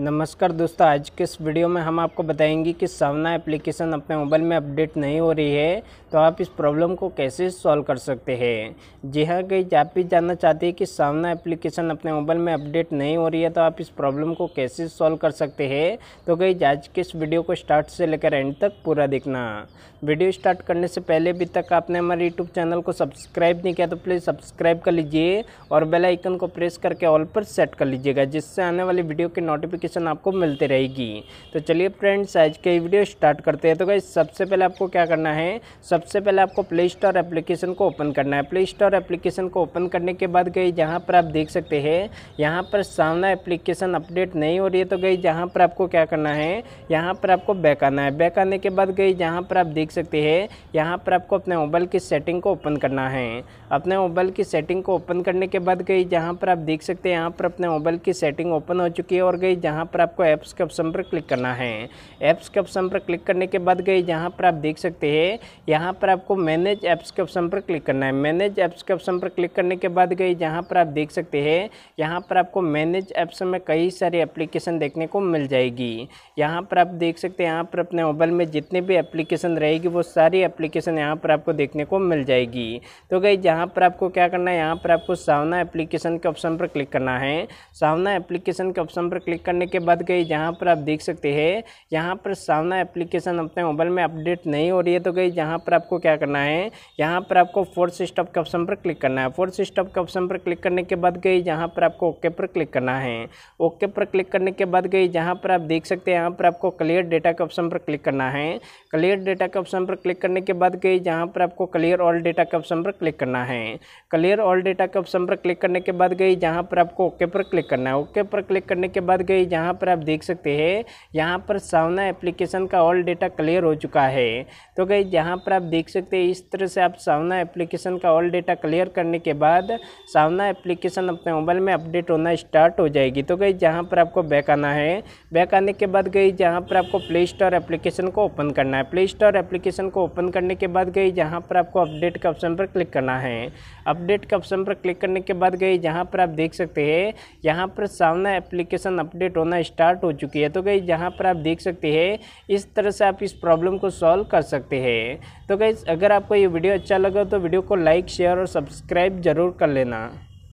नमस्कार दोस्तों आज के इस वीडियो में हम आपको बताएंगे कि सावना एप्लीकेशन अपने मोबाइल में अपडेट नहीं हो रही है तो आप इस प्रॉब्लम को कैसे सॉल्व कर सकते हैं जी हाँ गई आप भी जानना चाहते हैं कि सावना एप्लीकेशन अपने मोबाइल में अपडेट नहीं हो रही है तो आप इस प्रॉब्लम को कैसे सॉल्व कर सकते हैं तो गई आज के इस वीडियो को स्टार्ट से लेकर एंड तक पूरा देखना वीडियो स्टार्ट करने से पहले अभी तक आपने हमारे यूट्यूब चैनल को सब्सक्राइब नहीं किया तो प्लीज़ सब्सक्राइब कर लीजिए और बेलाइकन को प्रेस करके ऑल पर सेट कर लीजिएगा जिससे आने वाली वीडियो की नोटिफिकेशन नोटिफिकेशन आपको मिलती रहेगी तो चलिए फ्रेंड्स आज के वीडियो स्टार्ट करते हैं तो गाइज सबसे पहले आपको क्या करना है सबसे पहले आपको प्ले स्टोर एप्लीकेशन को ओपन करना है प्ले स्टोर एप्लीकेशन को ओपन करने के बाद गई जहाँ पर आप देख सकते हैं यहाँ पर सामना एप्लीकेशन अपडेट नहीं हो रही है तो गई जहाँ पर आपको क्या करना है यहाँ पर आपको बैक आना है बैक आने के बाद गई जहाँ पर आप देख सकते हैं यहाँ पर आपको अपने मोबाइल की सेटिंग को ओपन करना है अपने मोबाइल की सेटिंग को ओपन करने के बाद गई जहाँ पर आप देख सकते हैं यहाँ पर अपने मोबाइल की सेटिंग ओपन हो चुकी है और गई जहाँ यहाँ पर आपको ऐप्स के ऑप्शन पर क्लिक करना है ऐप्स के ऑप्शन पर क्लिक करने के बाद गई जहाँ पर आप देख सकते हैं यहाँ पर आपको मैनेज ऐप्स के ऑप्शन पर क्लिक करना है मैनेज ऐप्स के ऑप्शन पर क्लिक करने के बाद गई जहाँ पर आप देख सकते हैं यहाँ पर आपको मैनेज ऐप्स में कई सारी एप्लीकेशन देखने को मिल जाएगी यहाँ पर आप देख सकते हैं यहाँ पर अपने मोबाइल में जितने भी एप्लीकेशन रहेगी वो सारी एप्लीकेशन यहाँ पर आपको देखने को मिल जाएगी तो गई जहाँ पर आपको क्या करना है यहाँ पर आपको सावना एप्लीकेशन के ऑप्शन पर क्लिक करना है सावना एप्लीकेशन के ऑप्शन पर क्लिक करने करने के बाद गई जहाँ पर आप देख सकते हैं यहाँ पर सामना एप्लीकेशन अपने मोबाइल में अपडेट नहीं हो रही है तो गई जहाँ पर आपको क्या करना है यहाँ पर आपको फोर्स स्टॉप के ऑप्शन पर क्लिक करना है फोर्स स्टॉप के ऑप्शन पर क्लिक करने के बाद गई जहाँ पर आपको ओके पर क्लिक करना है ओके पर क्लिक करने के बाद गई जहाँ पर आप देख सकते हैं यहाँ पर आपको क्लियर डेटा के ऑप्शन पर क्लिक करना है क्लियर डेटा के ऑप्शन पर क्लिक करने के बाद गई जहाँ पर आपको क्लियर ऑल डेटा के ऑप्शन पर क्लिक करना है क्लियर ऑल डेटा के ऑप्शन पर क्लिक करने के बाद गई जहाँ पर आपको ओके पर क्लिक करना है ओके पर क्लिक करने के बाद गई यहाँ पर आप देख सकते हैं यहाँ पर सावना एप्लीकेशन का ऑल डेटा क्लियर हो चुका है तो गई यहाँ पर आप देख सकते हैं इस तरह से आप सावना एप्लीकेशन का ऑल डेटा क्लियर करने के बाद सावना एप्लीकेशन अपने मोबाइल में अपडेट होना स्टार्ट हो जाएगी तो गई जहाँ पर आपको बैक आना है बैक आने के बाद गई जहाँ पर आपको प्ले स्टोर एप्लीकेशन को ओपन करना है प्ले स्टोर एप्लीकेशन को ओपन करने के बाद गई जहाँ पर आपको अपडेट के ऑप्शन पर क्लिक करना है अपडेट के ऑप्शन पर क्लिक करने के बाद गई जहाँ पर आप देख सकते हैं यहाँ पर सावना एप्लीकेशन अपडेट जनरेट होना स्टार्ट हो चुकी है तो गई जहाँ पर आप देख सकते हैं इस तरह से आप इस प्रॉब्लम को सॉल्व कर सकते हैं तो गई अगर आपको ये वीडियो अच्छा लगा तो वीडियो को लाइक शेयर और सब्सक्राइब ज़रूर कर लेना